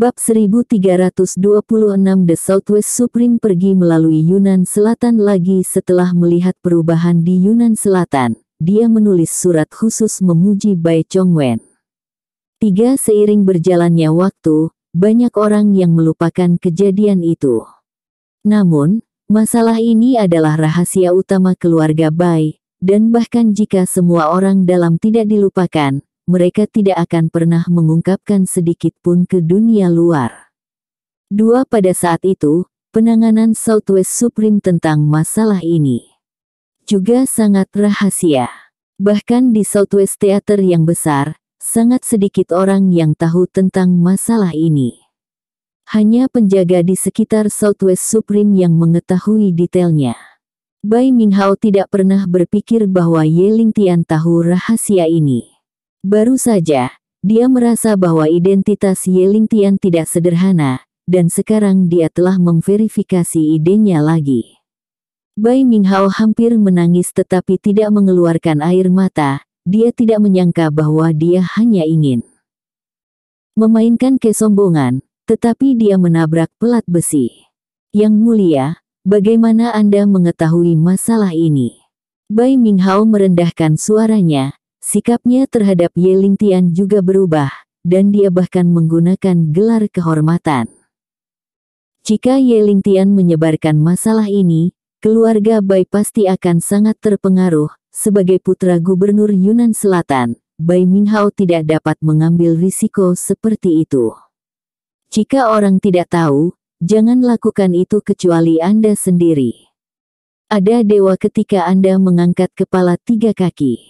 Bab 1326 The Southwest Supreme pergi melalui Yunan Selatan lagi setelah melihat perubahan di Yunan Selatan. Dia menulis surat khusus memuji Bai Chongwen. Tiga seiring berjalannya waktu, banyak orang yang melupakan kejadian itu. Namun, masalah ini adalah rahasia utama keluarga Bai, dan bahkan jika semua orang dalam tidak dilupakan, mereka tidak akan pernah mengungkapkan sedikit pun ke dunia luar. Dua pada saat itu, penanganan Southwest Supreme tentang masalah ini juga sangat rahasia. Bahkan di Southwest Theater yang besar, sangat sedikit orang yang tahu tentang masalah ini. Hanya penjaga di sekitar Southwest Supreme yang mengetahui detailnya. Bai Minghao tidak pernah berpikir bahwa Ye Lingtian tahu rahasia ini. Baru saja, dia merasa bahwa identitas Yeling Tian tidak sederhana, dan sekarang dia telah memverifikasi idenya lagi. Bai Minghao hampir menangis tetapi tidak mengeluarkan air mata, dia tidak menyangka bahwa dia hanya ingin memainkan kesombongan, tetapi dia menabrak pelat besi. Yang mulia, bagaimana Anda mengetahui masalah ini? Bai Minghao merendahkan suaranya, Sikapnya terhadap Ye Ling Tian juga berubah, dan dia bahkan menggunakan gelar kehormatan. Jika Ye Ling Tian menyebarkan masalah ini, keluarga Bai pasti akan sangat terpengaruh. Sebagai putra gubernur Yunan Selatan, Bai Minghao tidak dapat mengambil risiko seperti itu. Jika orang tidak tahu, jangan lakukan itu kecuali Anda sendiri. Ada dewa ketika Anda mengangkat kepala tiga kaki.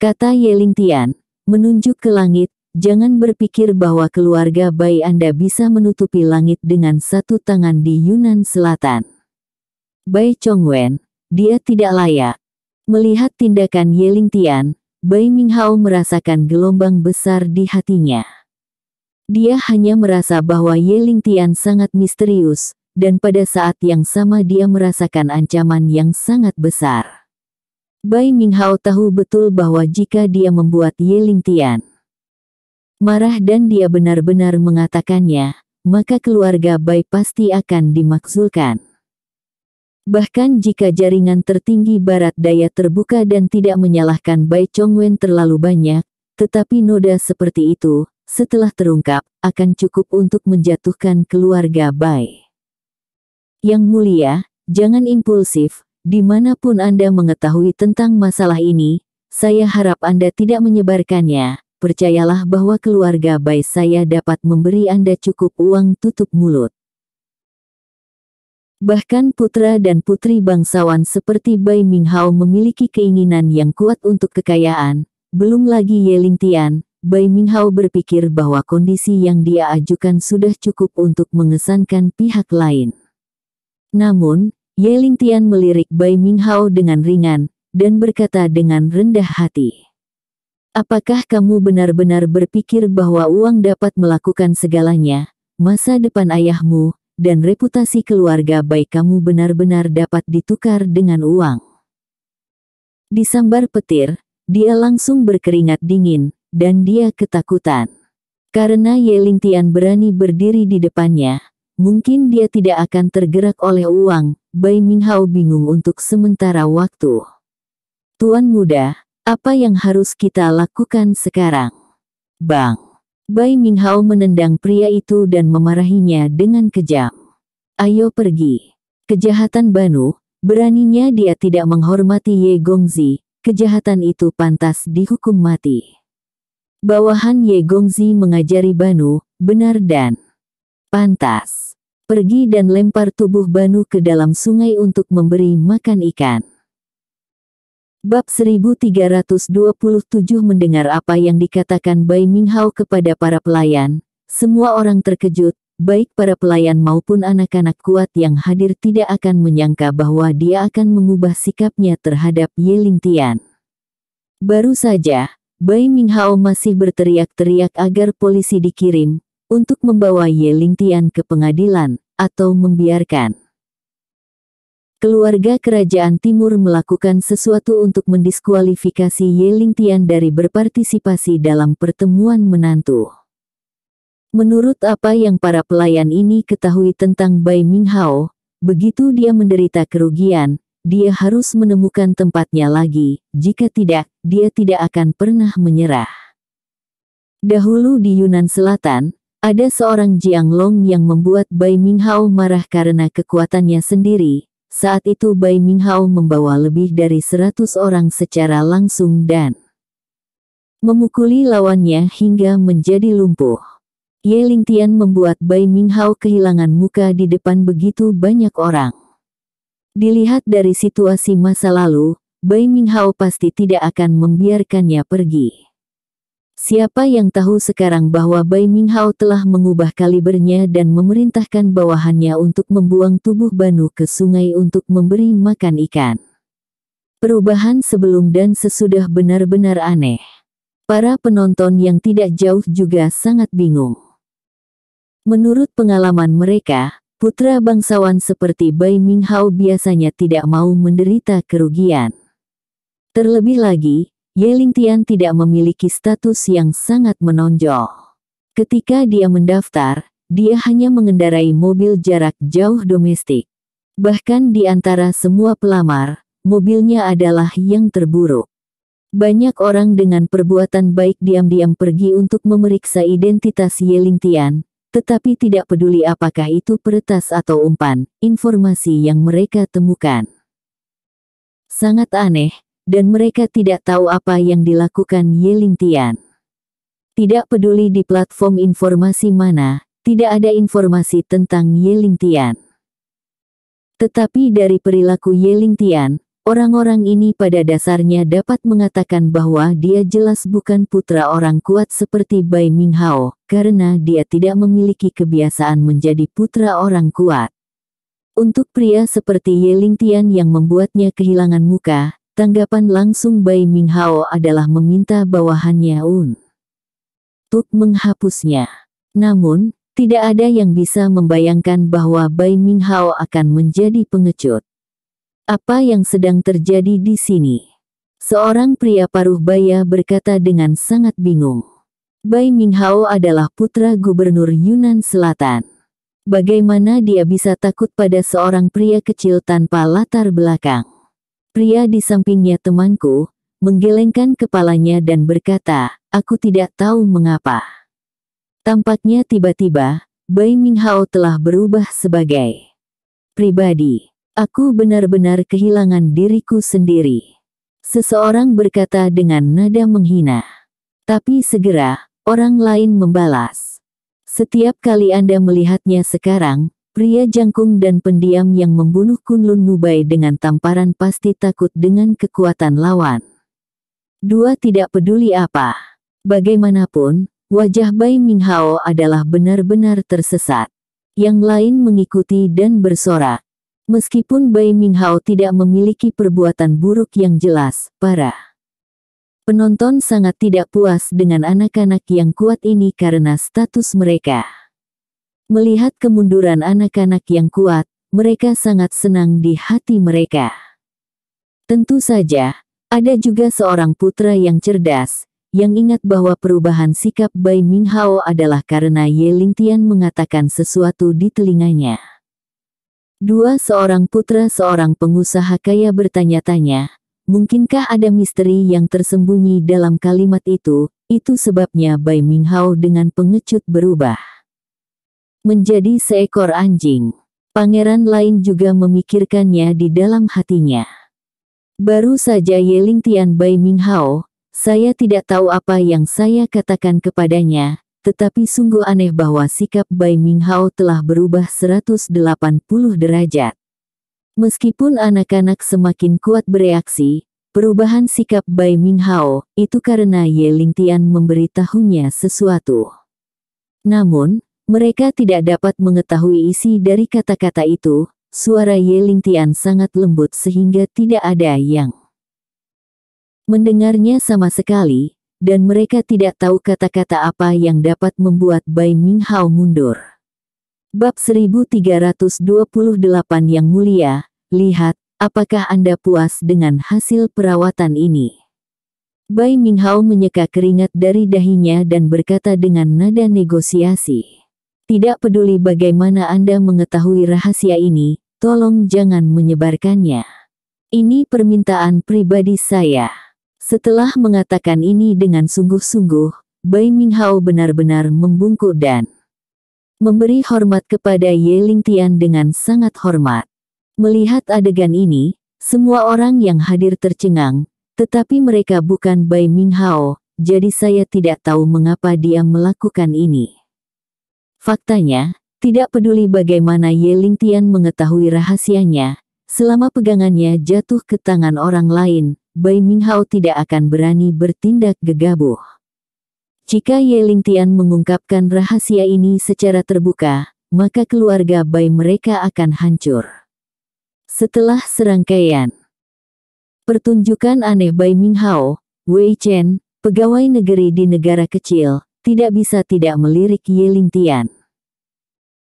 Kata Yeling Tian, menunjuk ke langit, jangan berpikir bahwa keluarga bayi Anda bisa menutupi langit dengan satu tangan di Yunan Selatan. Bai Chongwen, dia tidak layak. Melihat tindakan Yeling Tian, Bai Minghao merasakan gelombang besar di hatinya. Dia hanya merasa bahwa Yeling Tian sangat misterius, dan pada saat yang sama dia merasakan ancaman yang sangat besar. Bai Minghao tahu betul bahwa jika dia membuat Ye Tian marah dan dia benar-benar mengatakannya, maka keluarga Bai pasti akan dimaksudkan. Bahkan jika jaringan tertinggi barat daya terbuka dan tidak menyalahkan Bai Chongwen terlalu banyak, tetapi noda seperti itu, setelah terungkap, akan cukup untuk menjatuhkan keluarga Bai. Yang mulia, jangan impulsif, Dimanapun Anda mengetahui tentang masalah ini, saya harap Anda tidak menyebarkannya. Percayalah bahwa keluarga baik saya dapat memberi Anda cukup uang tutup mulut. Bahkan putra dan putri bangsawan seperti Bai Minghao memiliki keinginan yang kuat untuk kekayaan, belum lagi Ye Tian, Bai Minghao berpikir bahwa kondisi yang dia ajukan sudah cukup untuk mengesankan pihak lain. Namun, Ling Tian melirik Bai Minghao dengan ringan, dan berkata dengan rendah hati. Apakah kamu benar-benar berpikir bahwa uang dapat melakukan segalanya, masa depan ayahmu, dan reputasi keluarga baik kamu benar-benar dapat ditukar dengan uang? Disambar petir, dia langsung berkeringat dingin, dan dia ketakutan. Karena Ling Tian berani berdiri di depannya, Mungkin dia tidak akan tergerak oleh uang, Bai Minghao bingung untuk sementara waktu. Tuan muda, apa yang harus kita lakukan sekarang? Bang! Bai Minghao menendang pria itu dan memarahinya dengan kejam. Ayo pergi. Kejahatan Banu, beraninya dia tidak menghormati Ye Gongzi, kejahatan itu pantas dihukum mati. Bawahan Ye Gongzi mengajari Banu, benar dan pantas pergi dan lempar tubuh Banu ke dalam sungai untuk memberi makan ikan. Bab 1327 mendengar apa yang dikatakan Bai Minghao kepada para pelayan, semua orang terkejut, baik para pelayan maupun anak-anak kuat yang hadir tidak akan menyangka bahwa dia akan mengubah sikapnya terhadap Ye Tian. Baru saja, Bai Minghao masih berteriak-teriak agar polisi dikirim, untuk membawa Ling Tian ke pengadilan, atau membiarkan keluarga kerajaan timur melakukan sesuatu untuk mendiskualifikasi Ling Tian dari berpartisipasi dalam pertemuan menantu. Menurut apa yang para pelayan ini ketahui tentang Bai Minghao, begitu dia menderita kerugian, dia harus menemukan tempatnya lagi, jika tidak, dia tidak akan pernah menyerah. Dahulu di Yunan Selatan, ada seorang Jiang Long yang membuat Bai Minghao marah karena kekuatannya sendiri. Saat itu Bai Minghao membawa lebih dari seratus orang secara langsung dan memukuli lawannya hingga menjadi lumpuh. Ye Lingtian membuat Bai Minghao kehilangan muka di depan begitu banyak orang. Dilihat dari situasi masa lalu, Bai Minghao pasti tidak akan membiarkannya pergi. Siapa yang tahu sekarang bahwa Bai Minghao telah mengubah kalibernya dan memerintahkan bawahannya untuk membuang tubuh Banu ke sungai untuk memberi makan ikan. Perubahan sebelum dan sesudah benar-benar aneh. Para penonton yang tidak jauh juga sangat bingung. Menurut pengalaman mereka, putra bangsawan seperti Bai Minghao biasanya tidak mau menderita kerugian. Terlebih lagi, Yelintian Tian tidak memiliki status yang sangat menonjol. Ketika dia mendaftar, dia hanya mengendarai mobil jarak jauh domestik. Bahkan di antara semua pelamar, mobilnya adalah yang terburuk. Banyak orang dengan perbuatan baik diam-diam pergi untuk memeriksa identitas Yelintian, Tian, tetapi tidak peduli apakah itu peretas atau umpan, informasi yang mereka temukan. Sangat aneh, dan mereka tidak tahu apa yang dilakukan Yeling Tian. Tidak peduli di platform informasi mana, tidak ada informasi tentang Yeling Tian. Tetapi dari perilaku Yeling Tian, orang-orang ini pada dasarnya dapat mengatakan bahwa dia jelas bukan putra orang kuat seperti Bai Minghao, karena dia tidak memiliki kebiasaan menjadi putra orang kuat. Untuk pria seperti Yeling Tian yang membuatnya kehilangan muka, Tanggapan langsung Bai Minghao adalah meminta bawahannya Un Tuk menghapusnya. Namun, tidak ada yang bisa membayangkan bahwa Bai Minghao akan menjadi pengecut. Apa yang sedang terjadi di sini? Seorang pria paruh baya berkata dengan sangat bingung. Bai Minghao adalah putra gubernur Yunan Selatan. Bagaimana dia bisa takut pada seorang pria kecil tanpa latar belakang? Pria di sampingnya temanku, menggelengkan kepalanya dan berkata, aku tidak tahu mengapa. Tampaknya tiba-tiba, Bai Minghao telah berubah sebagai pribadi. Aku benar-benar kehilangan diriku sendiri. Seseorang berkata dengan nada menghina. Tapi segera, orang lain membalas. Setiap kali Anda melihatnya sekarang, Pria jangkung dan pendiam yang membunuh Kunlun Nubai dengan tamparan pasti takut dengan kekuatan lawan. Dua tidak peduli apa. Bagaimanapun, wajah Bai Minghao adalah benar-benar tersesat. Yang lain mengikuti dan bersorak. Meskipun Bai Minghao tidak memiliki perbuatan buruk yang jelas, para Penonton sangat tidak puas dengan anak-anak yang kuat ini karena status mereka. Melihat kemunduran anak-anak yang kuat, mereka sangat senang di hati mereka. Tentu saja, ada juga seorang putra yang cerdas, yang ingat bahwa perubahan sikap Bai Minghao adalah karena Ye Lingtian mengatakan sesuatu di telinganya. Dua seorang putra seorang pengusaha kaya bertanya-tanya, mungkinkah ada misteri yang tersembunyi dalam kalimat itu, itu sebabnya Bai Minghao dengan pengecut berubah menjadi seekor anjing. Pangeran lain juga memikirkannya di dalam hatinya. Baru saja Yeling Tian Bai Hao, saya tidak tahu apa yang saya katakan kepadanya, tetapi sungguh aneh bahwa sikap Bai Ming Hao telah berubah 180 derajat. Meskipun anak-anak semakin kuat bereaksi, perubahan sikap Bai Ming Hao, itu karena Yeling Tian memberitahunya sesuatu. Namun, mereka tidak dapat mengetahui isi dari kata-kata itu, suara Yelintian Tian sangat lembut sehingga tidak ada yang mendengarnya sama sekali, dan mereka tidak tahu kata-kata apa yang dapat membuat Bai Minghao mundur. Bab 1328 yang mulia, lihat, apakah Anda puas dengan hasil perawatan ini? Bai Minghao menyeka keringat dari dahinya dan berkata dengan nada negosiasi. Tidak peduli bagaimana Anda mengetahui rahasia ini, tolong jangan menyebarkannya. Ini permintaan pribadi saya. Setelah mengatakan ini dengan sungguh-sungguh, Bai Minghao benar-benar membungkuk dan memberi hormat kepada Ye Ling Tian dengan sangat hormat. Melihat adegan ini, semua orang yang hadir tercengang, tetapi mereka bukan Bai Minghao, jadi saya tidak tahu mengapa dia melakukan ini. Faktanya, tidak peduli bagaimana Ye Lingtian mengetahui rahasianya, selama pegangannya jatuh ke tangan orang lain, Bai Ming Hao tidak akan berani bertindak gegabah. Jika Ye Lingtian mengungkapkan rahasia ini secara terbuka, maka keluarga Bai mereka akan hancur. Setelah serangkaian pertunjukan aneh Bai Ming Hao, Wei Chen, pegawai negeri di negara kecil, tidak bisa tidak melirik Yeling Tian.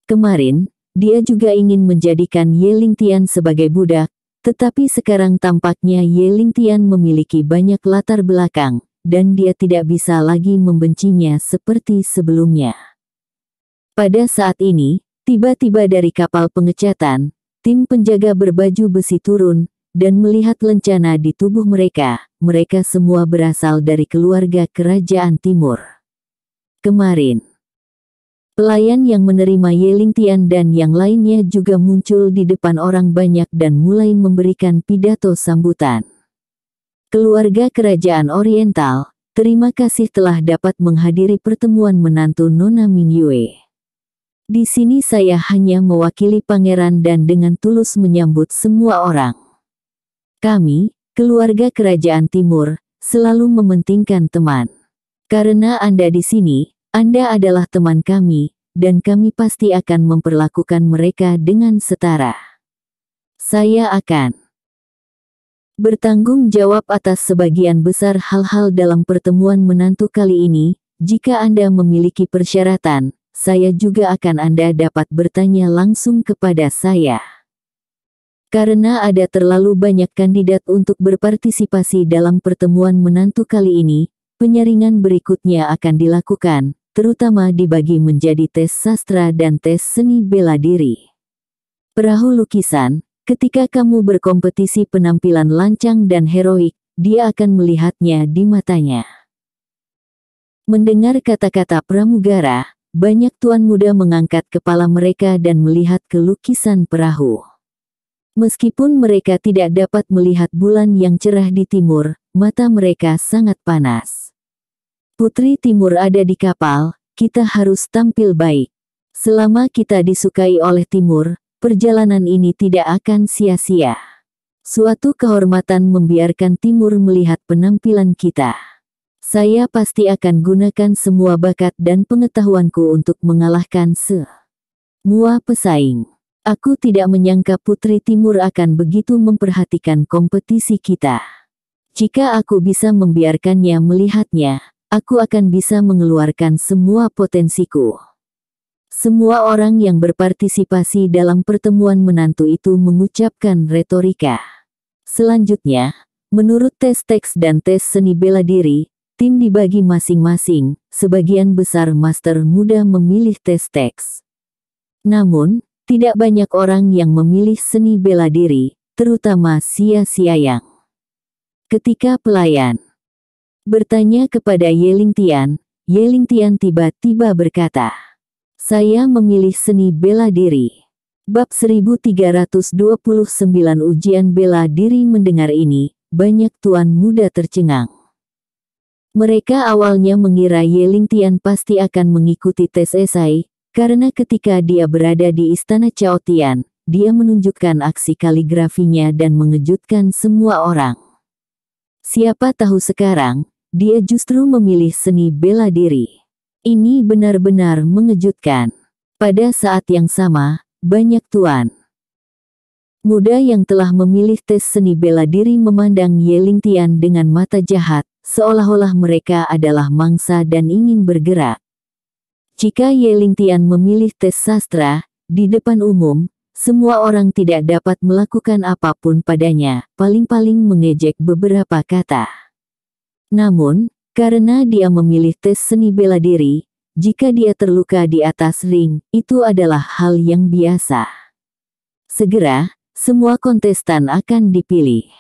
Kemarin, dia juga ingin menjadikan Yeling Tian sebagai budak, tetapi sekarang tampaknya Yeling Tian memiliki banyak latar belakang, dan dia tidak bisa lagi membencinya seperti sebelumnya. Pada saat ini, tiba-tiba dari kapal pengecatan, tim penjaga berbaju besi turun, dan melihat lencana di tubuh mereka, mereka semua berasal dari keluarga kerajaan timur kemarin. Pelayan yang menerima Yeling Tian dan yang lainnya juga muncul di depan orang banyak dan mulai memberikan pidato sambutan. Keluarga Kerajaan Oriental, terima kasih telah dapat menghadiri pertemuan menantu Nona Yue. Di sini saya hanya mewakili pangeran dan dengan tulus menyambut semua orang. Kami, keluarga Kerajaan Timur, selalu mementingkan teman. Karena Anda di sini, anda adalah teman kami, dan kami pasti akan memperlakukan mereka dengan setara. Saya akan bertanggung jawab atas sebagian besar hal-hal dalam pertemuan menantu kali ini. Jika Anda memiliki persyaratan, saya juga akan Anda dapat bertanya langsung kepada saya. Karena ada terlalu banyak kandidat untuk berpartisipasi dalam pertemuan menantu kali ini, penyaringan berikutnya akan dilakukan, terutama dibagi menjadi tes sastra dan tes seni bela diri. Perahu lukisan, ketika kamu berkompetisi penampilan lancang dan heroik, dia akan melihatnya di matanya. Mendengar kata-kata pramugara, banyak tuan muda mengangkat kepala mereka dan melihat ke lukisan perahu. Meskipun mereka tidak dapat melihat bulan yang cerah di timur, mata mereka sangat panas. Putri Timur ada di kapal, kita harus tampil baik. Selama kita disukai oleh Timur, perjalanan ini tidak akan sia-sia. Suatu kehormatan membiarkan Timur melihat penampilan kita. Saya pasti akan gunakan semua bakat dan pengetahuanku untuk mengalahkan semua pesaing. Aku tidak menyangka Putri Timur akan begitu memperhatikan kompetisi kita. Jika aku bisa membiarkannya melihatnya, aku akan bisa mengeluarkan semua potensiku. Semua orang yang berpartisipasi dalam pertemuan menantu itu mengucapkan retorika. Selanjutnya, menurut tes teks dan tes seni bela diri, tim dibagi masing-masing, sebagian besar master muda memilih tes teks. Namun, tidak banyak orang yang memilih seni bela diri, terutama sia-sia yang. Ketika pelayan Bertanya kepada Yeling Tian, Yeling Tian tiba-tiba berkata, Saya memilih seni bela diri. Bab 1329 Ujian Bela Diri mendengar ini, banyak tuan muda tercengang. Mereka awalnya mengira Yeling Tian pasti akan mengikuti tes esai, karena ketika dia berada di istana Chao Tian, dia menunjukkan aksi kaligrafinya dan mengejutkan semua orang. Siapa tahu sekarang, dia justru memilih seni bela diri. Ini benar-benar mengejutkan. Pada saat yang sama, banyak tuan muda yang telah memilih tes seni bela diri memandang Ling Tian dengan mata jahat, seolah-olah mereka adalah mangsa dan ingin bergerak. Jika Ling Tian memilih tes sastra, di depan umum, semua orang tidak dapat melakukan apapun padanya, paling-paling mengejek beberapa kata. Namun, karena dia memilih tes seni bela diri, jika dia terluka di atas ring, itu adalah hal yang biasa. Segera, semua kontestan akan dipilih.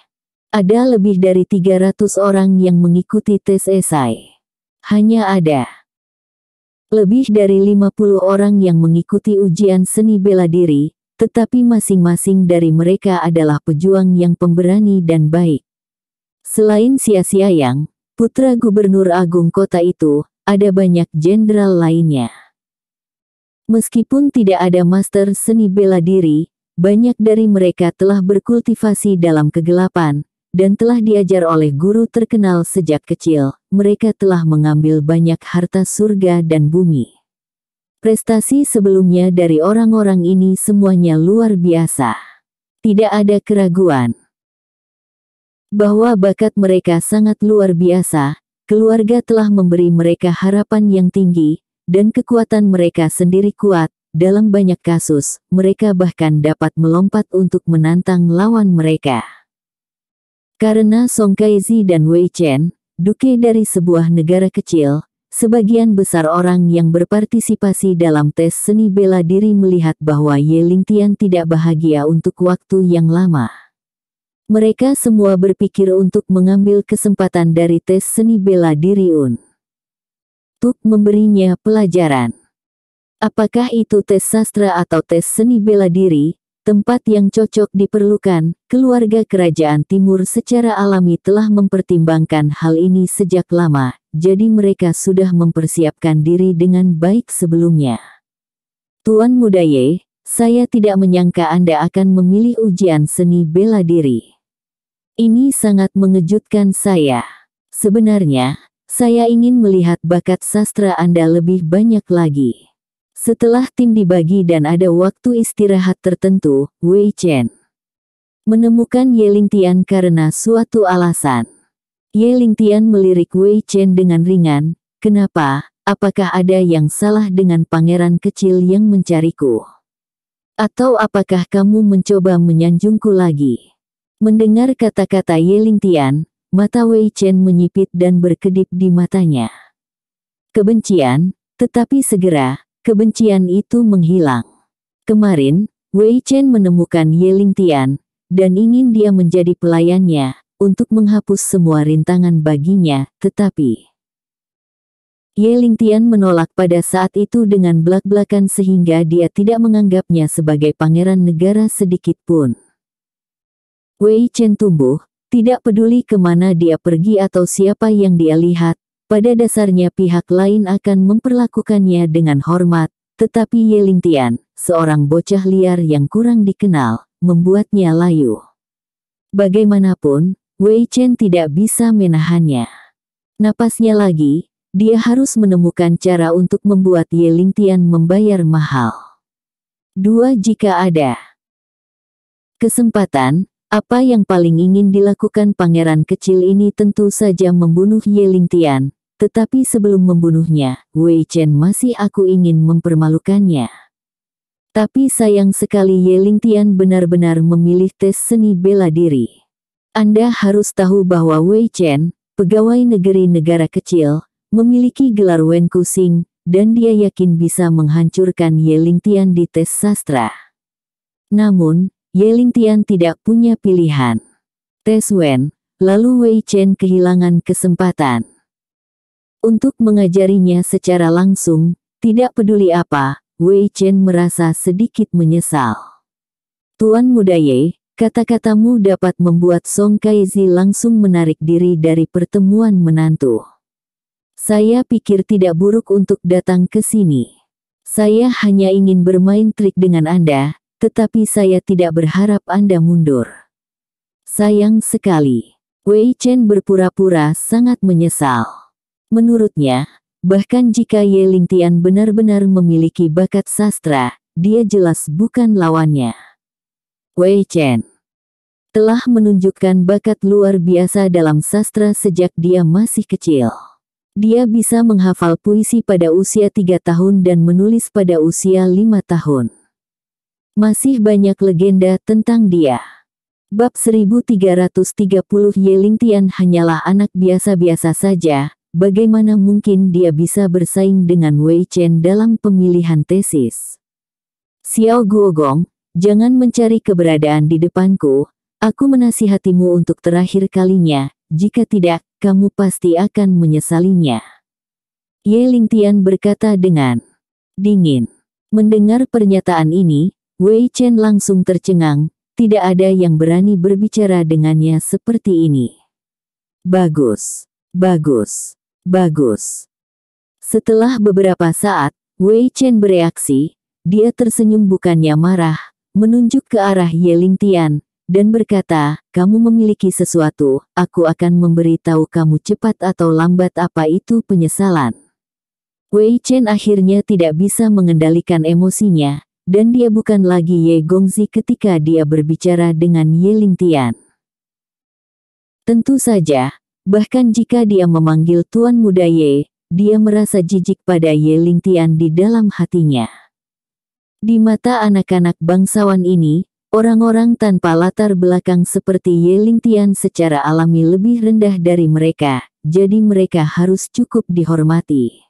Ada lebih dari 300 orang yang mengikuti tes esai. Hanya ada lebih dari 50 orang yang mengikuti ujian seni bela diri, tetapi masing-masing dari mereka adalah pejuang yang pemberani dan baik. Selain Sia Sia Yang, Putra Gubernur Agung kota itu, ada banyak jenderal lainnya. Meskipun tidak ada master seni bela diri, banyak dari mereka telah berkultivasi dalam kegelapan, dan telah diajar oleh guru terkenal sejak kecil, mereka telah mengambil banyak harta surga dan bumi. Prestasi sebelumnya dari orang-orang ini semuanya luar biasa. Tidak ada keraguan bahwa bakat mereka sangat luar biasa, keluarga telah memberi mereka harapan yang tinggi, dan kekuatan mereka sendiri kuat. Dalam banyak kasus, mereka bahkan dapat melompat untuk menantang lawan mereka. Karena Song Kaizi dan Wei Chen, duke dari sebuah negara kecil, sebagian besar orang yang berpartisipasi dalam tes seni bela diri melihat bahwa Ye Lingtian tidak bahagia untuk waktu yang lama. Mereka semua berpikir untuk mengambil kesempatan dari tes seni bela diri Un. Untuk memberinya pelajaran. Apakah itu tes sastra atau tes seni bela diri, tempat yang cocok diperlukan, keluarga kerajaan timur secara alami telah mempertimbangkan hal ini sejak lama, jadi mereka sudah mempersiapkan diri dengan baik sebelumnya. Tuan Mudaye, saya tidak menyangka Anda akan memilih ujian seni bela diri. Ini sangat mengejutkan saya. Sebenarnya, saya ingin melihat bakat sastra Anda lebih banyak lagi. Setelah tim dibagi dan ada waktu istirahat tertentu, Wei Chen menemukan Ling Tian karena suatu alasan. Ling Tian melirik Wei Chen dengan ringan, kenapa, apakah ada yang salah dengan pangeran kecil yang mencariku? Atau apakah kamu mencoba menyanjungku lagi? Mendengar kata-kata Yeling Tian, mata Wei Chen menyipit dan berkedip di matanya. Kebencian, tetapi segera, kebencian itu menghilang. Kemarin, Wei Chen menemukan Yeling Tian, dan ingin dia menjadi pelayannya, untuk menghapus semua rintangan baginya, tetapi... Yeling Tian menolak pada saat itu dengan belak-belakan sehingga dia tidak menganggapnya sebagai pangeran negara sedikitpun. pun. Wei Chen tumbuh, tidak peduli kemana dia pergi atau siapa yang dia lihat, pada dasarnya pihak lain akan memperlakukannya dengan hormat, tetapi Ling Tian, seorang bocah liar yang kurang dikenal, membuatnya layu. Bagaimanapun, Wei Chen tidak bisa menahannya. Napasnya lagi, dia harus menemukan cara untuk membuat Ling Tian membayar mahal. Dua jika ada kesempatan, apa yang paling ingin dilakukan pangeran kecil ini tentu saja membunuh Yeling Tian, tetapi sebelum membunuhnya, Wei Chen masih aku ingin mempermalukannya. Tapi sayang sekali Yeling Tian benar-benar memilih tes seni bela diri. Anda harus tahu bahwa Wei Chen, pegawai negeri negara kecil, memiliki gelar Wen Kuxing, dan dia yakin bisa menghancurkan Yeling Tian di tes sastra. Namun, Yeling Tian tidak punya pilihan. Tes Wen, lalu Wei Chen kehilangan kesempatan. Untuk mengajarinya secara langsung, tidak peduli apa, Wei Chen merasa sedikit menyesal. Tuan Muda Ye, kata-katamu dapat membuat Song Kaizi langsung menarik diri dari pertemuan menantu. Saya pikir tidak buruk untuk datang ke sini. Saya hanya ingin bermain trik dengan Anda, tetapi saya tidak berharap Anda mundur. Sayang sekali. Wei Chen berpura-pura sangat menyesal. Menurutnya, bahkan jika Ye Lingtian benar-benar memiliki bakat sastra, dia jelas bukan lawannya. Wei Chen telah menunjukkan bakat luar biasa dalam sastra sejak dia masih kecil. Dia bisa menghafal puisi pada usia tiga tahun dan menulis pada usia lima tahun. Masih banyak legenda tentang dia. Bab 1330 Yeling Tian hanyalah anak biasa-biasa saja, bagaimana mungkin dia bisa bersaing dengan Wei Chen dalam pemilihan tesis. Xiao Guogong, jangan mencari keberadaan di depanku, aku menasihatimu untuk terakhir kalinya, jika tidak, kamu pasti akan menyesalinya. Yeling Tian berkata dengan dingin. Mendengar pernyataan ini, Wei Chen langsung tercengang, tidak ada yang berani berbicara dengannya seperti ini. Bagus, bagus, bagus. Setelah beberapa saat, Wei Chen bereaksi, dia tersenyum bukannya marah, menunjuk ke arah Ling Tian, dan berkata, kamu memiliki sesuatu, aku akan memberitahu kamu cepat atau lambat apa itu penyesalan. Wei Chen akhirnya tidak bisa mengendalikan emosinya, dan dia bukan lagi Ye Gongzi ketika dia berbicara dengan Ye Lingtian. Tentu saja, bahkan jika dia memanggil Tuan Muda Ye, dia merasa jijik pada Ye Lingtian di dalam hatinya. Di mata anak-anak bangsawan ini, Orang-orang tanpa latar belakang seperti Ye Tian secara alami lebih rendah dari mereka, jadi mereka harus cukup dihormati.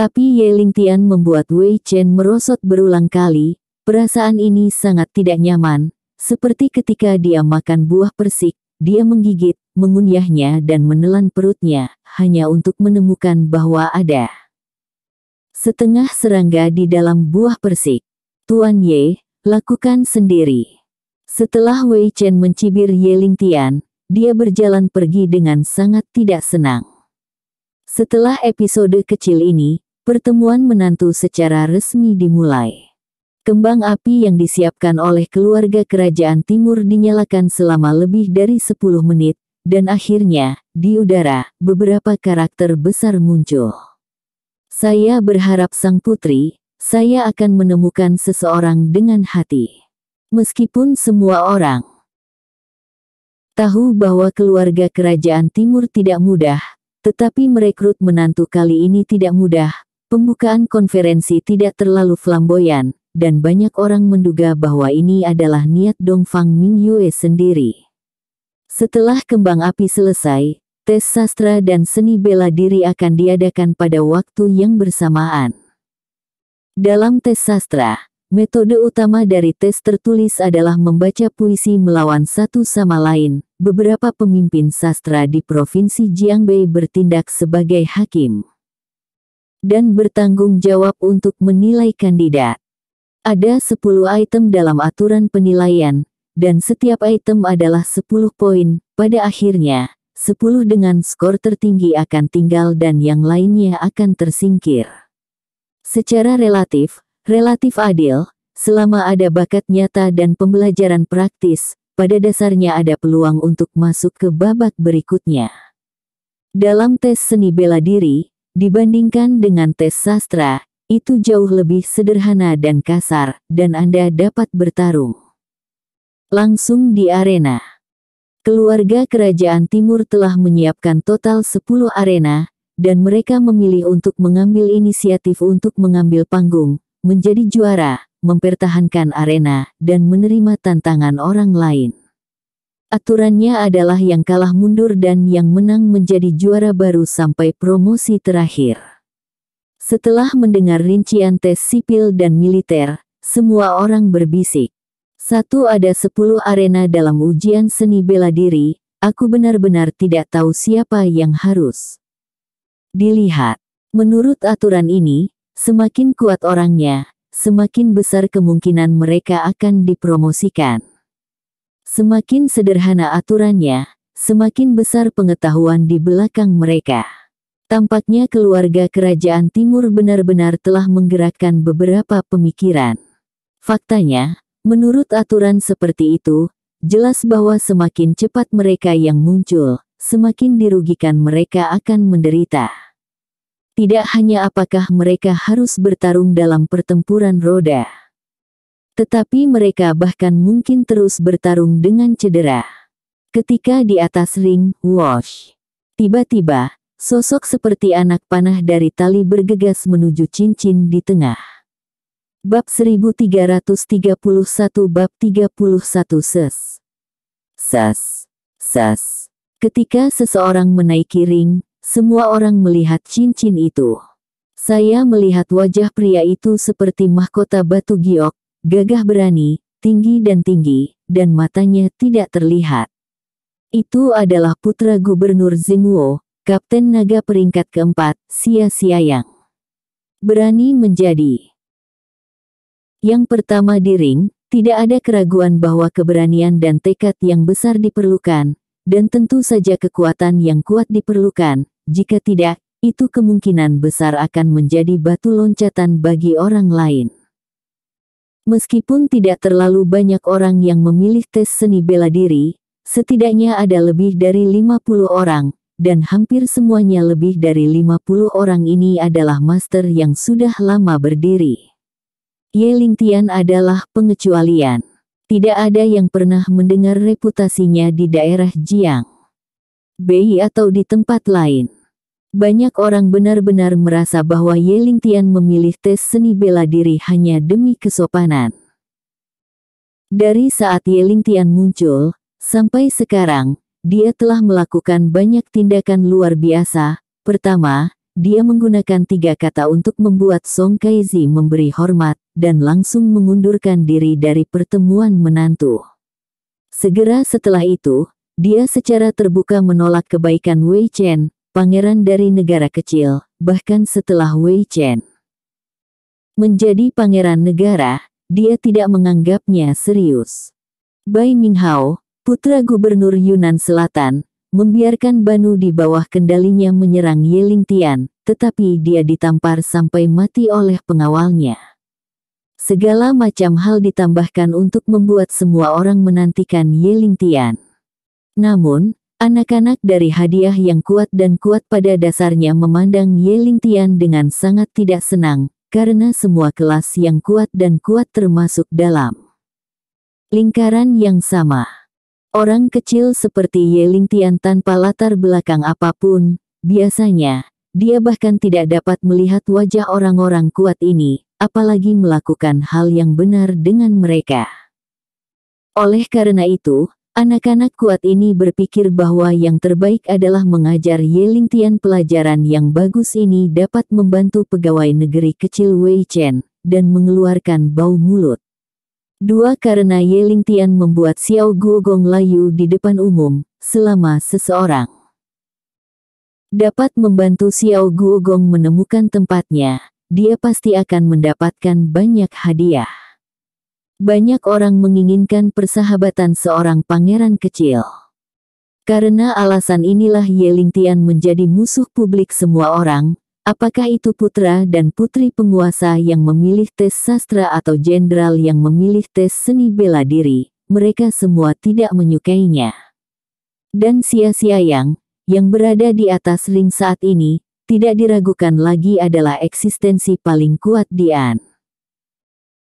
Tapi Ye Ling Tian membuat Wei Chen merosot berulang kali, perasaan ini sangat tidak nyaman, seperti ketika dia makan buah persik, dia menggigit, mengunyahnya dan menelan perutnya, hanya untuk menemukan bahwa ada setengah serangga di dalam buah persik. Tuan Ye, lakukan sendiri. Setelah Wei Chen mencibir Ye Ling Tian, dia berjalan pergi dengan sangat tidak senang. Setelah episode kecil ini, pertemuan menantu secara resmi dimulai. Kembang api yang disiapkan oleh keluarga kerajaan timur dinyalakan selama lebih dari 10 menit, dan akhirnya, di udara, beberapa karakter besar muncul. Saya berharap sang putri, saya akan menemukan seseorang dengan hati. Meskipun semua orang tahu bahwa keluarga kerajaan timur tidak mudah, tetapi merekrut menantu kali ini tidak mudah, Pembukaan konferensi tidak terlalu flamboyan, dan banyak orang menduga bahwa ini adalah niat Dongfang Mingyue sendiri. Setelah kembang api selesai, tes sastra dan seni bela diri akan diadakan pada waktu yang bersamaan. Dalam tes sastra, metode utama dari tes tertulis adalah membaca puisi melawan satu sama lain. Beberapa pemimpin sastra di Provinsi Jiangbei bertindak sebagai hakim dan bertanggung jawab untuk menilai kandidat. Ada 10 item dalam aturan penilaian, dan setiap item adalah 10 poin, pada akhirnya, 10 dengan skor tertinggi akan tinggal dan yang lainnya akan tersingkir. Secara relatif, relatif adil, selama ada bakat nyata dan pembelajaran praktis, pada dasarnya ada peluang untuk masuk ke babak berikutnya. Dalam tes seni bela diri, Dibandingkan dengan tes sastra, itu jauh lebih sederhana dan kasar, dan Anda dapat bertarung. Langsung di arena. Keluarga Kerajaan Timur telah menyiapkan total 10 arena, dan mereka memilih untuk mengambil inisiatif untuk mengambil panggung, menjadi juara, mempertahankan arena, dan menerima tantangan orang lain. Aturannya adalah yang kalah mundur dan yang menang menjadi juara baru sampai promosi terakhir. Setelah mendengar rincian tes sipil dan militer, semua orang berbisik. Satu ada sepuluh arena dalam ujian seni bela diri, aku benar-benar tidak tahu siapa yang harus. Dilihat, menurut aturan ini, semakin kuat orangnya, semakin besar kemungkinan mereka akan dipromosikan. Semakin sederhana aturannya, semakin besar pengetahuan di belakang mereka. Tampaknya keluarga kerajaan timur benar-benar telah menggerakkan beberapa pemikiran. Faktanya, menurut aturan seperti itu, jelas bahwa semakin cepat mereka yang muncul, semakin dirugikan mereka akan menderita. Tidak hanya apakah mereka harus bertarung dalam pertempuran roda, tetapi mereka bahkan mungkin terus bertarung dengan cedera. Ketika di atas ring, Wash. Tiba-tiba, sosok seperti anak panah dari tali bergegas menuju cincin di tengah. Bab 1331 Bab 31 Ses. Ses. Ses. Ketika seseorang menaiki ring, semua orang melihat cincin itu. Saya melihat wajah pria itu seperti mahkota batu giok, Gagah berani, tinggi dan tinggi, dan matanya tidak terlihat. Itu adalah putra Gubernur Zenguo, Kapten Naga peringkat keempat, Sia Sia Yang. Berani menjadi. Yang pertama di ring, tidak ada keraguan bahwa keberanian dan tekad yang besar diperlukan, dan tentu saja kekuatan yang kuat diperlukan, jika tidak, itu kemungkinan besar akan menjadi batu loncatan bagi orang lain. Meskipun tidak terlalu banyak orang yang memilih tes seni bela diri, setidaknya ada lebih dari 50 orang, dan hampir semuanya lebih dari 50 orang ini adalah master yang sudah lama berdiri. Ye Tian adalah pengecualian. Tidak ada yang pernah mendengar reputasinya di daerah Jiang. Bei atau di tempat lain. Banyak orang benar-benar merasa bahwa Ling Tian memilih tes seni bela diri hanya demi kesopanan. Dari saat Ling Tian muncul, sampai sekarang, dia telah melakukan banyak tindakan luar biasa. Pertama, dia menggunakan tiga kata untuk membuat Song Kaizi memberi hormat, dan langsung mengundurkan diri dari pertemuan menantu. Segera setelah itu, dia secara terbuka menolak kebaikan Wei Chen, pangeran dari negara kecil, bahkan setelah Wei Chen. Menjadi pangeran negara, dia tidak menganggapnya serius. Bai Minghao, putra gubernur Yunan Selatan, membiarkan Banu di bawah kendalinya menyerang Yeling Tian, tetapi dia ditampar sampai mati oleh pengawalnya. Segala macam hal ditambahkan untuk membuat semua orang menantikan Yeling Tian. Namun, Anak-anak dari hadiah yang kuat dan kuat pada dasarnya memandang Yeling Tian dengan sangat tidak senang, karena semua kelas yang kuat dan kuat termasuk dalam lingkaran yang sama. Orang kecil seperti Yeling Tian tanpa latar belakang apapun, biasanya, dia bahkan tidak dapat melihat wajah orang-orang kuat ini, apalagi melakukan hal yang benar dengan mereka. Oleh karena itu, Anak-anak kuat ini berpikir bahwa yang terbaik adalah mengajar Yeling Tian pelajaran yang bagus ini dapat membantu pegawai negeri kecil Wei Chen, dan mengeluarkan bau mulut. Dua karena Yeling Tian membuat Xiao Guogong layu di depan umum, selama seseorang dapat membantu Xiao Guogong menemukan tempatnya, dia pasti akan mendapatkan banyak hadiah. Banyak orang menginginkan persahabatan seorang pangeran kecil. Karena alasan inilah Yeling Tian menjadi musuh publik semua orang, apakah itu putra dan putri penguasa yang memilih tes sastra atau jenderal yang memilih tes seni bela diri, mereka semua tidak menyukainya. Dan sia-sia yang, yang berada di atas ring saat ini, tidak diragukan lagi adalah eksistensi paling kuat Dian.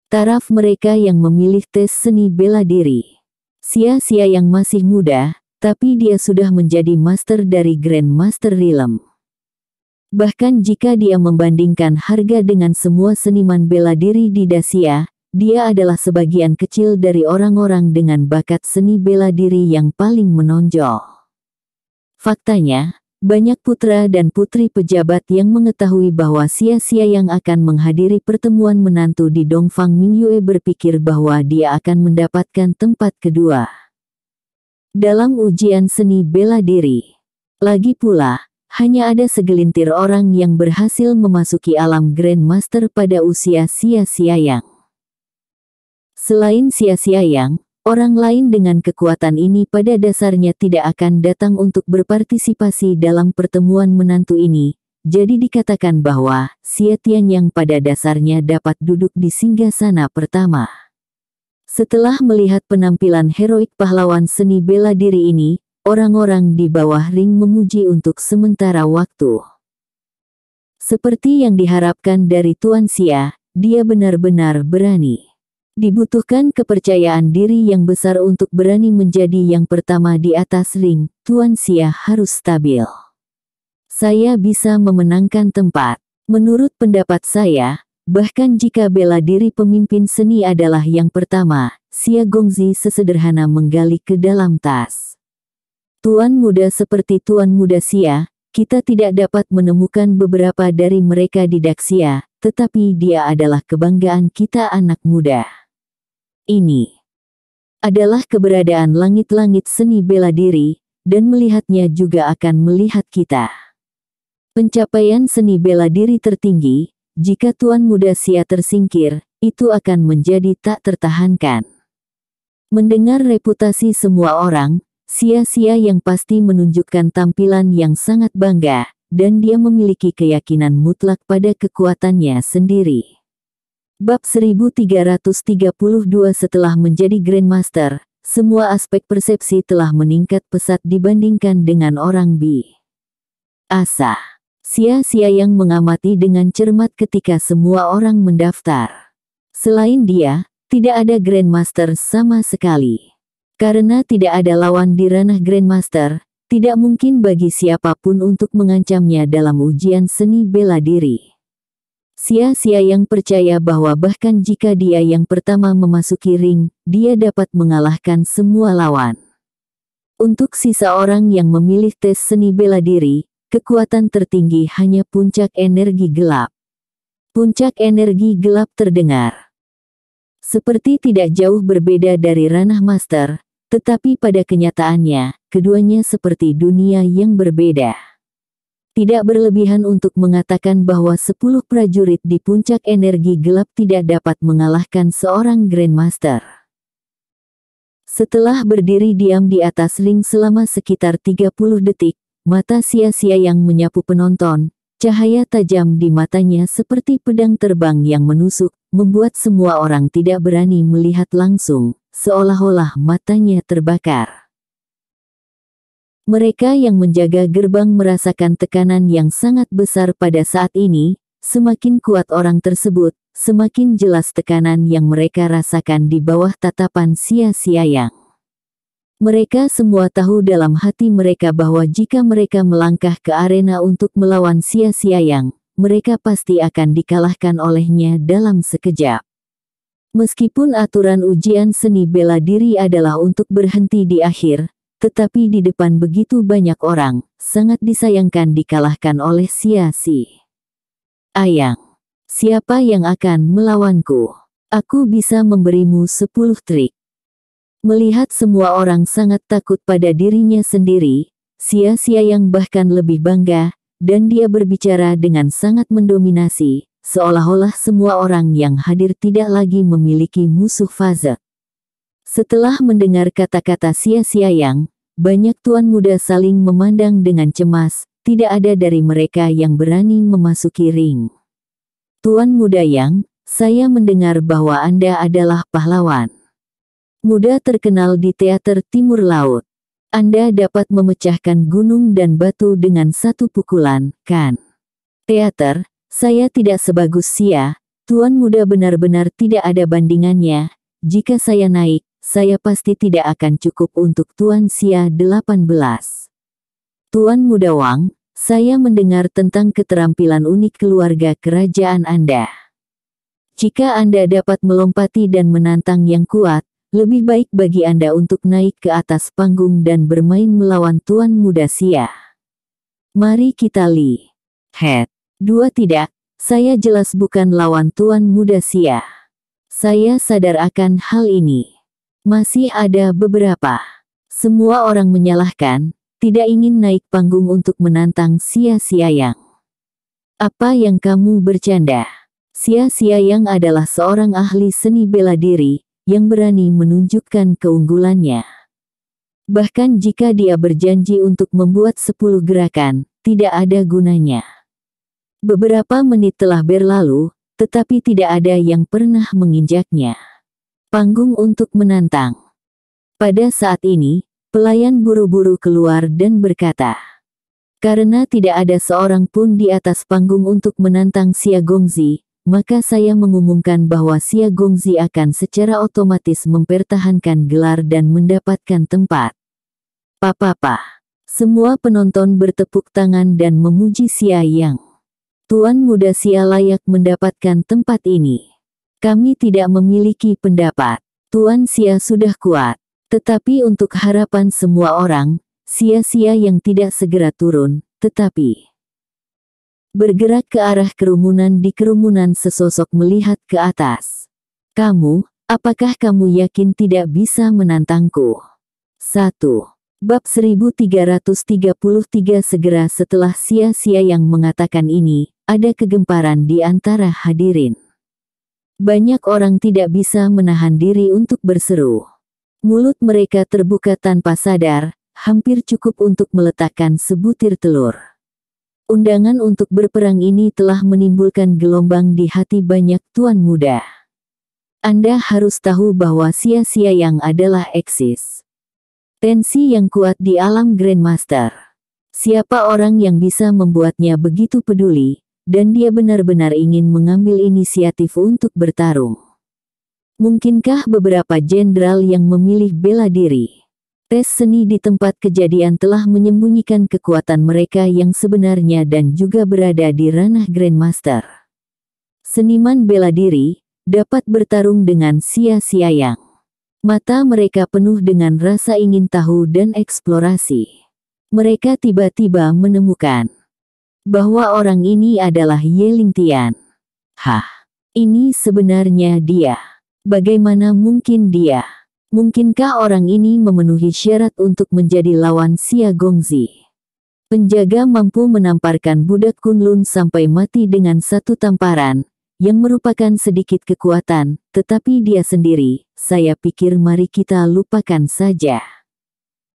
Taraf mereka yang memilih tes seni bela diri. Sia-sia yang masih muda, tapi dia sudah menjadi master dari Grand Master Realm. Bahkan jika dia membandingkan harga dengan semua seniman bela diri di Dasia, dia adalah sebagian kecil dari orang-orang dengan bakat seni bela diri yang paling menonjol. Faktanya, banyak putra dan putri pejabat yang mengetahui bahwa sia-sia yang akan menghadiri pertemuan menantu di Dongfang Mingyue berpikir bahwa dia akan mendapatkan tempat kedua. Dalam ujian seni bela diri. Lagi pula, hanya ada segelintir orang yang berhasil memasuki alam Grand Master pada usia sia-sia yang. Selain sia-sia yang, Orang lain dengan kekuatan ini pada dasarnya tidak akan datang untuk berpartisipasi dalam pertemuan menantu ini. Jadi dikatakan bahwa Sietian yang pada dasarnya dapat duduk di singgasana pertama. Setelah melihat penampilan heroik pahlawan seni bela diri ini, orang-orang di bawah ring memuji untuk sementara waktu. Seperti yang diharapkan dari Tuan Sia, dia benar-benar berani. Dibutuhkan kepercayaan diri yang besar untuk berani menjadi yang pertama di atas ring, Tuan Sia harus stabil. Saya bisa memenangkan tempat. Menurut pendapat saya, bahkan jika bela diri pemimpin seni adalah yang pertama, Sia Gongzi sesederhana menggali ke dalam tas. Tuan muda seperti Tuan muda Sia, kita tidak dapat menemukan beberapa dari mereka di Daksia, tetapi dia adalah kebanggaan kita anak muda ini adalah keberadaan langit-langit seni bela diri, dan melihatnya juga akan melihat kita. Pencapaian seni bela diri tertinggi, jika Tuan Muda Sia tersingkir, itu akan menjadi tak tertahankan. Mendengar reputasi semua orang, Sia-sia yang pasti menunjukkan tampilan yang sangat bangga, dan dia memiliki keyakinan mutlak pada kekuatannya sendiri. Bab 1332 setelah menjadi Grandmaster, semua aspek persepsi telah meningkat pesat dibandingkan dengan orang B. Asa. Sia-sia yang mengamati dengan cermat ketika semua orang mendaftar. Selain dia, tidak ada Grandmaster sama sekali. Karena tidak ada lawan di ranah Grandmaster, tidak mungkin bagi siapapun untuk mengancamnya dalam ujian seni bela diri. Sia-sia yang percaya bahwa bahkan jika dia yang pertama memasuki ring, dia dapat mengalahkan semua lawan. Untuk sisa orang yang memilih tes seni bela diri, kekuatan tertinggi hanya puncak energi gelap. Puncak energi gelap terdengar. Seperti tidak jauh berbeda dari ranah master, tetapi pada kenyataannya, keduanya seperti dunia yang berbeda. Tidak berlebihan untuk mengatakan bahwa 10 prajurit di puncak energi gelap tidak dapat mengalahkan seorang Grandmaster. Setelah berdiri diam di atas ring selama sekitar 30 detik, mata sia-sia yang menyapu penonton, cahaya tajam di matanya seperti pedang terbang yang menusuk, membuat semua orang tidak berani melihat langsung, seolah-olah matanya terbakar. Mereka yang menjaga gerbang merasakan tekanan yang sangat besar pada saat ini, semakin kuat orang tersebut, semakin jelas tekanan yang mereka rasakan di bawah tatapan sia-sia yang. Mereka semua tahu dalam hati mereka bahwa jika mereka melangkah ke arena untuk melawan sia-sia yang, mereka pasti akan dikalahkan olehnya dalam sekejap. Meskipun aturan ujian seni bela diri adalah untuk berhenti di akhir, tetapi di depan begitu banyak orang, sangat disayangkan dikalahkan oleh Sia Siasi. Ayang, siapa yang akan melawanku? Aku bisa memberimu sepuluh trik. Melihat semua orang sangat takut pada dirinya sendiri, sia-sia yang bahkan lebih bangga, dan dia berbicara dengan sangat mendominasi, seolah-olah semua orang yang hadir tidak lagi memiliki musuh fase. Setelah mendengar kata-kata sia-sia yang, banyak tuan muda saling memandang dengan cemas, tidak ada dari mereka yang berani memasuki ring. Tuan muda yang, saya mendengar bahwa Anda adalah pahlawan. Muda terkenal di teater Timur Laut. Anda dapat memecahkan gunung dan batu dengan satu pukulan, kan? Teater, saya tidak sebagus Sia, Tuan Muda benar-benar tidak ada bandingannya. Jika saya naik, saya pasti tidak akan cukup untuk Tuan Sia 18. Tuan Muda Wang, saya mendengar tentang keterampilan unik keluarga kerajaan Anda. Jika Anda dapat melompati dan menantang yang kuat, lebih baik bagi Anda untuk naik ke atas panggung dan bermain melawan Tuan Muda Sia. Mari kita lihat. Head. Dua tidak, saya jelas bukan lawan Tuan Muda Sia. Saya sadar akan hal ini. Masih ada beberapa. Semua orang menyalahkan, tidak ingin naik panggung untuk menantang sia-sia yang. Apa yang kamu bercanda? Sia-sia yang adalah seorang ahli seni bela diri, yang berani menunjukkan keunggulannya. Bahkan jika dia berjanji untuk membuat 10 gerakan, tidak ada gunanya. Beberapa menit telah berlalu, tetapi tidak ada yang pernah menginjaknya. Panggung untuk menantang. Pada saat ini, pelayan buru-buru keluar dan berkata, karena tidak ada seorang pun di atas panggung untuk menantang Xia Gongzi, maka saya mengumumkan bahwa Xia Gongzi akan secara otomatis mempertahankan gelar dan mendapatkan tempat. Papa-papa, Semua penonton bertepuk tangan dan memuji Xia Yang. Tuan muda Xia layak mendapatkan tempat ini. Kami tidak memiliki pendapat. Tuan Sia sudah kuat. Tetapi untuk harapan semua orang, sia-sia yang tidak segera turun, tetapi bergerak ke arah kerumunan di kerumunan sesosok melihat ke atas. Kamu, apakah kamu yakin tidak bisa menantangku? 1. Bab 1333 Segera setelah sia-sia yang mengatakan ini, ada kegemparan di antara hadirin. Banyak orang tidak bisa menahan diri untuk berseru. Mulut mereka terbuka tanpa sadar, hampir cukup untuk meletakkan sebutir telur. Undangan untuk berperang ini telah menimbulkan gelombang di hati banyak tuan muda. Anda harus tahu bahwa sia-sia yang adalah eksis. Tensi yang kuat di alam Grandmaster. Siapa orang yang bisa membuatnya begitu peduli, dan dia benar-benar ingin mengambil inisiatif untuk bertarung. Mungkinkah beberapa jenderal yang memilih bela diri? Tes seni di tempat kejadian telah menyembunyikan kekuatan mereka yang sebenarnya dan juga berada di ranah Grandmaster. Seniman bela diri dapat bertarung dengan sia-sia yang mata mereka penuh dengan rasa ingin tahu dan eksplorasi. Mereka tiba-tiba menemukan bahwa orang ini adalah Ling Tian. Hah, ini sebenarnya dia. Bagaimana mungkin dia? Mungkinkah orang ini memenuhi syarat untuk menjadi lawan Xia Gongzi? Penjaga mampu menamparkan budak Kunlun sampai mati dengan satu tamparan, yang merupakan sedikit kekuatan, tetapi dia sendiri, saya pikir mari kita lupakan saja.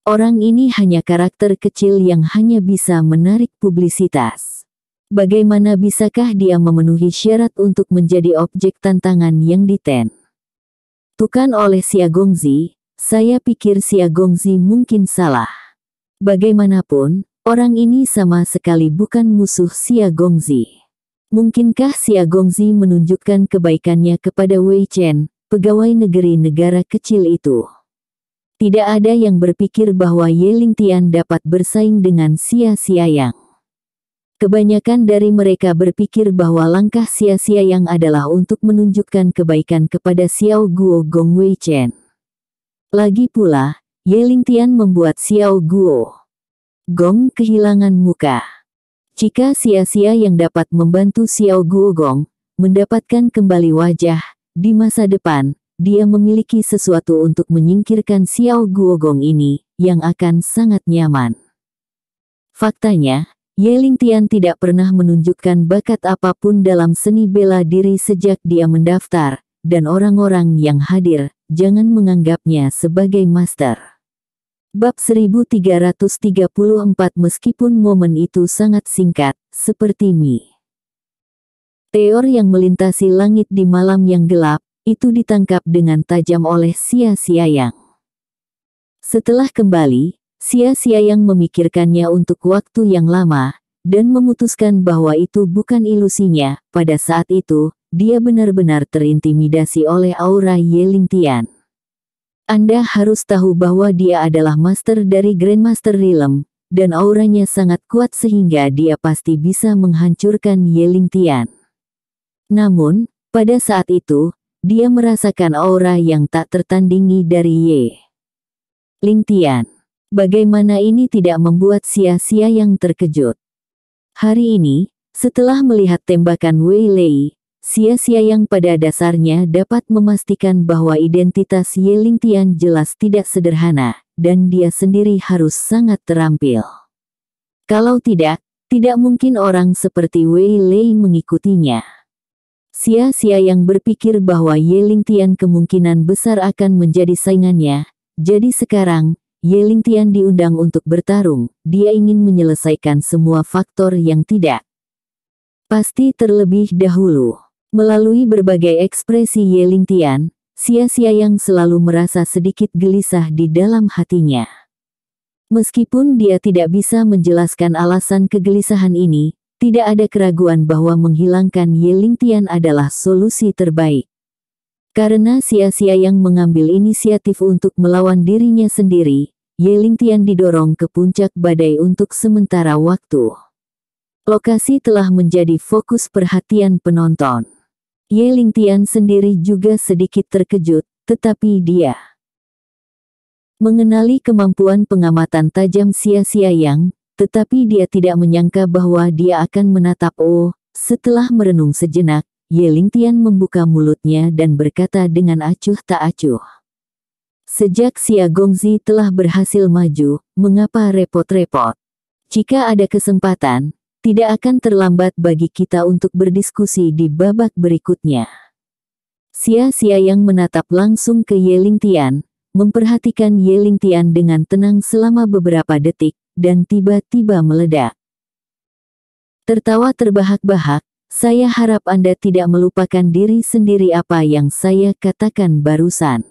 Orang ini hanya karakter kecil yang hanya bisa menarik publisitas. Bagaimana bisakah dia memenuhi syarat untuk menjadi objek tantangan yang diten? Tukan oleh Xia Gongzi, saya pikir Xia Gongzi mungkin salah. Bagaimanapun, orang ini sama sekali bukan musuh Xia Gongzi. Mungkinkah Xia Gongzi menunjukkan kebaikannya kepada Wei Chen, pegawai negeri negara kecil itu? Tidak ada yang berpikir bahwa Yeling Tian dapat bersaing dengan Xia Yang. Kebanyakan dari mereka berpikir bahwa langkah Xia Yang adalah untuk menunjukkan kebaikan kepada Xiao Guo Gong Wei Chen. Lagi pula, Yeling Tian membuat Xiao Guo Gong kehilangan muka. Jika sia-sia yang dapat membantu Xiao Guo Gong mendapatkan kembali wajah di masa depan, dia memiliki sesuatu untuk menyingkirkan Xiao Guogong ini, yang akan sangat nyaman. Faktanya, Ling Tian tidak pernah menunjukkan bakat apapun dalam seni bela diri sejak dia mendaftar, dan orang-orang yang hadir, jangan menganggapnya sebagai master. Bab 1334 meskipun momen itu sangat singkat, seperti Mi. Teor yang melintasi langit di malam yang gelap, itu ditangkap dengan tajam oleh Sia Sia Yang. Setelah kembali, Sia Sia Yang memikirkannya untuk waktu yang lama, dan memutuskan bahwa itu bukan ilusinya. Pada saat itu, dia benar-benar terintimidasi oleh aura Yelintian. Tian. Anda harus tahu bahwa dia adalah master dari Grandmaster Realm, dan auranya sangat kuat sehingga dia pasti bisa menghancurkan Yelintian. Tian. Namun, pada saat itu, dia merasakan aura yang tak tertandingi dari Ye. Ling Tian. Bagaimana ini tidak membuat sia-sia yang terkejut. Hari ini, setelah melihat tembakan Wei Lei, sia-sia yang pada dasarnya dapat memastikan bahwa identitas Ye Ling Tian jelas tidak sederhana, dan dia sendiri harus sangat terampil. Kalau tidak, tidak mungkin orang seperti Wei Lei mengikutinya. Sia-sia yang berpikir bahwa Ling Tian kemungkinan besar akan menjadi saingannya. Jadi sekarang, Ling Tian diundang untuk bertarung. Dia ingin menyelesaikan semua faktor yang tidak pasti terlebih dahulu. Melalui berbagai ekspresi Ling Tian, sia-sia yang selalu merasa sedikit gelisah di dalam hatinya. Meskipun dia tidak bisa menjelaskan alasan kegelisahan ini, tidak ada keraguan bahwa menghilangkan Yeling Tian adalah solusi terbaik. Karena sia-sia yang mengambil inisiatif untuk melawan dirinya sendiri, Yeling Tian didorong ke puncak badai untuk sementara waktu. Lokasi telah menjadi fokus perhatian penonton. Yeling Tian sendiri juga sedikit terkejut, tetapi dia mengenali kemampuan pengamatan tajam sia-sia yang tetapi dia tidak menyangka bahwa dia akan menatap O. Oh. Setelah merenung sejenak, Ling Tian membuka mulutnya dan berkata dengan acuh tak acuh. Sejak Xia Gongzi telah berhasil maju, mengapa repot-repot? Jika ada kesempatan, tidak akan terlambat bagi kita untuk berdiskusi di babak berikutnya. Sia-sia yang menatap langsung ke Ling Tian, memperhatikan Ling Tian dengan tenang selama beberapa detik, dan tiba-tiba meledak. Tertawa terbahak-bahak, saya harap Anda tidak melupakan diri sendiri apa yang saya katakan barusan.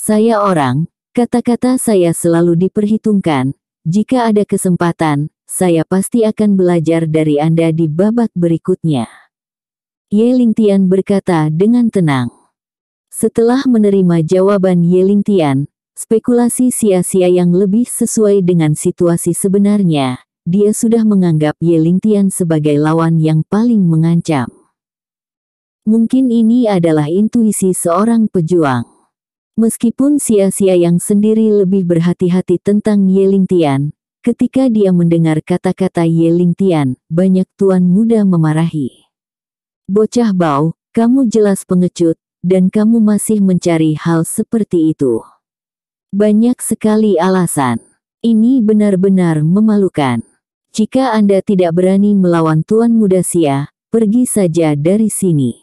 Saya orang, kata-kata saya selalu diperhitungkan. Jika ada kesempatan, saya pasti akan belajar dari Anda di babak berikutnya. Ye Tian berkata dengan tenang. Setelah menerima jawaban Ye Tian, Spekulasi sia-sia yang lebih sesuai dengan situasi sebenarnya, dia sudah menganggap Ye Lingtian sebagai lawan yang paling mengancam. Mungkin ini adalah intuisi seorang pejuang. Meskipun sia-sia yang sendiri lebih berhati-hati tentang Ye Lingtian, ketika dia mendengar kata-kata Ye Lingtian, banyak tuan muda memarahi. Bocah bau, kamu jelas pengecut, dan kamu masih mencari hal seperti itu. Banyak sekali alasan. Ini benar-benar memalukan. Jika Anda tidak berani melawan Tuan Muda Sia, pergi saja dari sini.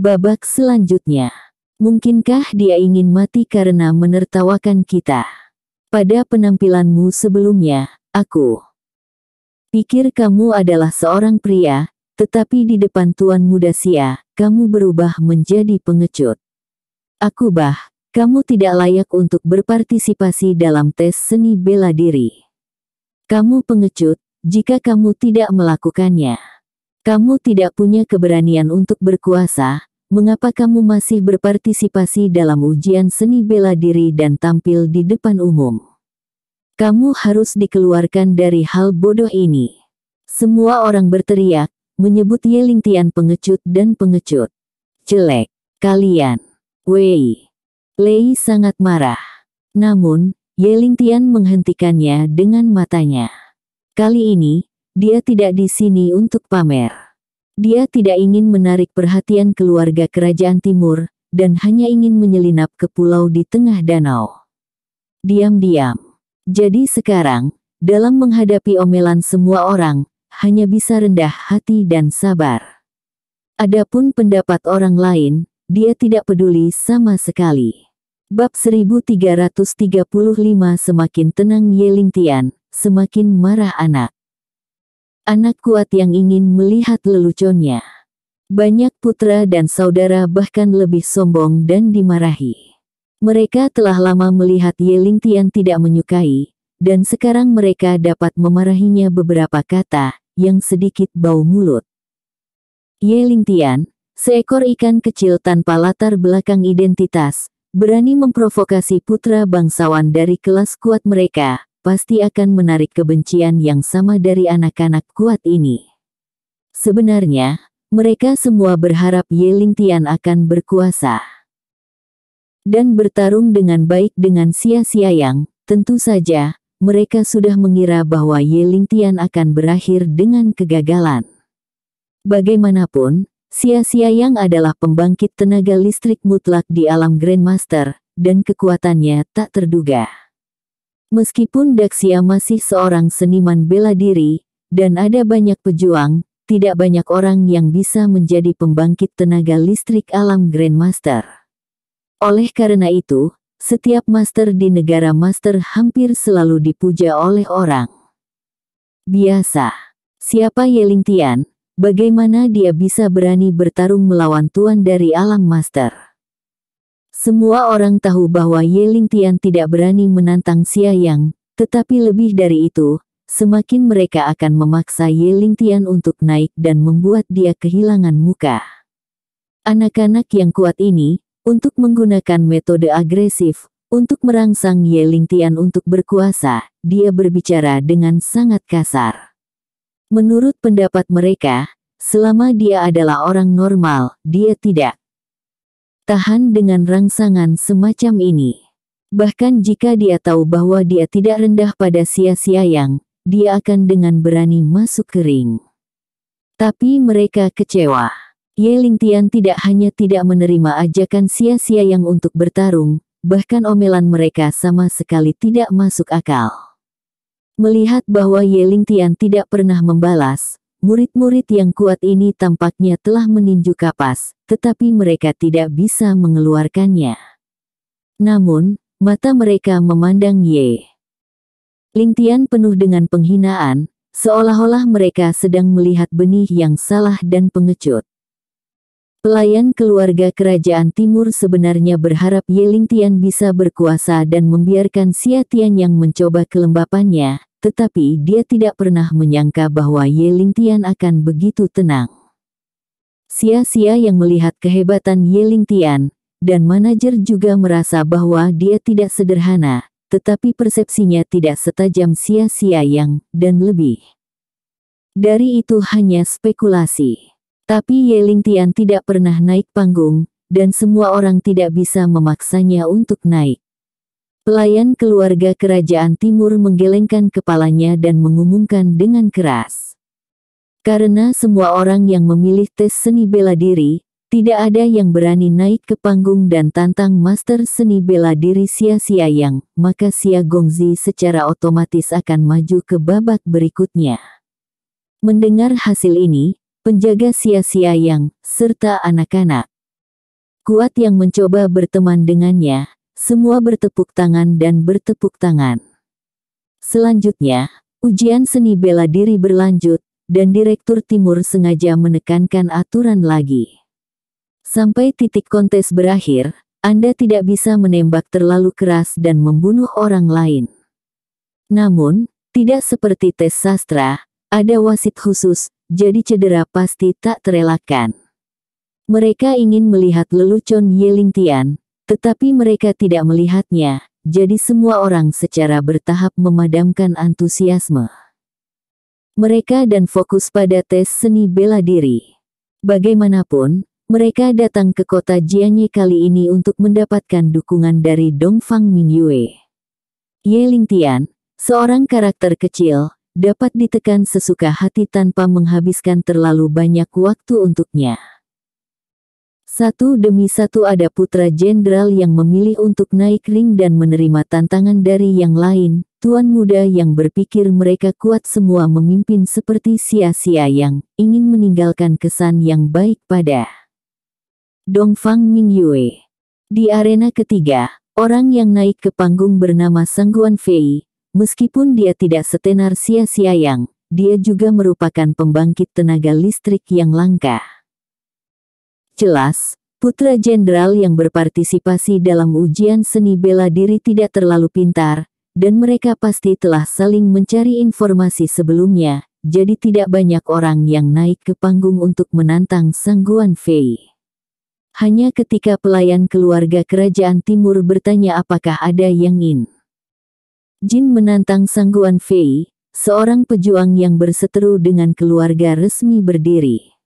Babak selanjutnya. Mungkinkah dia ingin mati karena menertawakan kita? Pada penampilanmu sebelumnya, aku pikir kamu adalah seorang pria, tetapi di depan Tuan Muda Sia, kamu berubah menjadi pengecut. Aku bah, kamu tidak layak untuk berpartisipasi dalam tes seni bela diri. Kamu pengecut, jika kamu tidak melakukannya. Kamu tidak punya keberanian untuk berkuasa, mengapa kamu masih berpartisipasi dalam ujian seni bela diri dan tampil di depan umum? Kamu harus dikeluarkan dari hal bodoh ini. Semua orang berteriak, menyebut Yeling pengecut dan pengecut. Jelek, kalian. Wei. Lei sangat marah. Namun, Yelintian menghentikannya dengan matanya. Kali ini, dia tidak di sini untuk pamer. Dia tidak ingin menarik perhatian keluarga kerajaan timur, dan hanya ingin menyelinap ke pulau di tengah danau. Diam-diam. Jadi sekarang, dalam menghadapi omelan semua orang, hanya bisa rendah hati dan sabar. Adapun pendapat orang lain, dia tidak peduli sama sekali. Bab 1335 Semakin tenang Yeling Tian, semakin marah anak. Anak kuat yang ingin melihat leluconnya. Banyak putra dan saudara bahkan lebih sombong dan dimarahi. Mereka telah lama melihat Yeling Tian tidak menyukai, dan sekarang mereka dapat memarahinya beberapa kata yang sedikit bau mulut. Yeling Tian, seekor ikan kecil tanpa latar belakang identitas, berani memprovokasi putra bangsawan dari kelas kuat mereka, pasti akan menarik kebencian yang sama dari anak-anak kuat ini. Sebenarnya, mereka semua berharap Ling Tian akan berkuasa dan bertarung dengan baik dengan sia-sia yang, tentu saja, mereka sudah mengira bahwa Ling Tian akan berakhir dengan kegagalan. Bagaimanapun, Sia-sia yang adalah pembangkit tenaga listrik mutlak di alam Grandmaster, dan kekuatannya tak terduga. Meskipun Daxia masih seorang seniman bela diri, dan ada banyak pejuang, tidak banyak orang yang bisa menjadi pembangkit tenaga listrik alam Grandmaster. Oleh karena itu, setiap master di negara master hampir selalu dipuja oleh orang. Biasa, siapa Yeling Tian, Bagaimana dia bisa berani bertarung melawan tuan dari alam master? Semua orang tahu bahwa Ling Tian tidak berani menantang Xia Yang, tetapi lebih dari itu, semakin mereka akan memaksa Ling Tian untuk naik dan membuat dia kehilangan muka. Anak-anak yang kuat ini, untuk menggunakan metode agresif, untuk merangsang Ling Tian untuk berkuasa, dia berbicara dengan sangat kasar. Menurut pendapat mereka, selama dia adalah orang normal, dia tidak tahan dengan rangsangan semacam ini. Bahkan jika dia tahu bahwa dia tidak rendah pada sia-sia yang, dia akan dengan berani masuk ke ring. Tapi mereka kecewa. Ye Lingtian tidak hanya tidak menerima ajakan sia-sia yang untuk bertarung, bahkan omelan mereka sama sekali tidak masuk akal. Melihat bahwa Yeling Tian tidak pernah membalas, murid-murid yang kuat ini tampaknya telah meninju kapas, tetapi mereka tidak bisa mengeluarkannya. Namun, mata mereka memandang Ye. Ling Tian penuh dengan penghinaan, seolah-olah mereka sedang melihat benih yang salah dan pengecut. Pelayan keluarga kerajaan timur sebenarnya berharap Ling Tian bisa berkuasa dan membiarkan Xia Tian yang mencoba kelembapannya, tetapi dia tidak pernah menyangka bahwa Ye Lingtian akan begitu tenang. Sia-sia yang melihat kehebatan Ye Lingtian, dan manajer juga merasa bahwa dia tidak sederhana, tetapi persepsinya tidak setajam sia-sia yang, dan lebih. Dari itu hanya spekulasi. Tapi Ye Lingtian tidak pernah naik panggung, dan semua orang tidak bisa memaksanya untuk naik. Pelayan keluarga kerajaan timur menggelengkan kepalanya dan mengumumkan dengan keras. Karena semua orang yang memilih tes seni bela diri, tidak ada yang berani naik ke panggung dan tantang master seni bela diri sia-sia yang, maka Xia Gongzi secara otomatis akan maju ke babak berikutnya. Mendengar hasil ini, penjaga sia-sia yang, serta anak-anak kuat yang mencoba berteman dengannya, semua bertepuk tangan dan bertepuk tangan. Selanjutnya, ujian seni bela diri berlanjut, dan Direktur Timur sengaja menekankan aturan lagi. Sampai titik kontes berakhir, Anda tidak bisa menembak terlalu keras dan membunuh orang lain. Namun, tidak seperti tes sastra, ada wasit khusus, jadi cedera pasti tak terelakkan. Mereka ingin melihat lelucon Yeling Tian, tetapi mereka tidak melihatnya, jadi semua orang secara bertahap memadamkan antusiasme. Mereka dan fokus pada tes seni bela diri. Bagaimanapun, mereka datang ke kota Jianye kali ini untuk mendapatkan dukungan dari Dongfang Mingyue. Ye Lingtian, seorang karakter kecil, dapat ditekan sesuka hati tanpa menghabiskan terlalu banyak waktu untuknya. Satu demi satu ada putra jenderal yang memilih untuk naik ring dan menerima tantangan dari yang lain, tuan muda yang berpikir mereka kuat semua memimpin seperti sia-sia yang ingin meninggalkan kesan yang baik pada Dongfang Mingyue. Di arena ketiga, orang yang naik ke panggung bernama Sangguan Fei, meskipun dia tidak setenar sia-sia yang, dia juga merupakan pembangkit tenaga listrik yang langka. Jelas, putra jenderal yang berpartisipasi dalam ujian seni bela diri tidak terlalu pintar, dan mereka pasti telah saling mencari informasi sebelumnya, jadi tidak banyak orang yang naik ke panggung untuk menantang Sang Guan Fei. Hanya ketika pelayan keluarga kerajaan timur bertanya apakah ada yang in. Jin menantang Sang Guan Fei, seorang pejuang yang berseteru dengan keluarga resmi berdiri.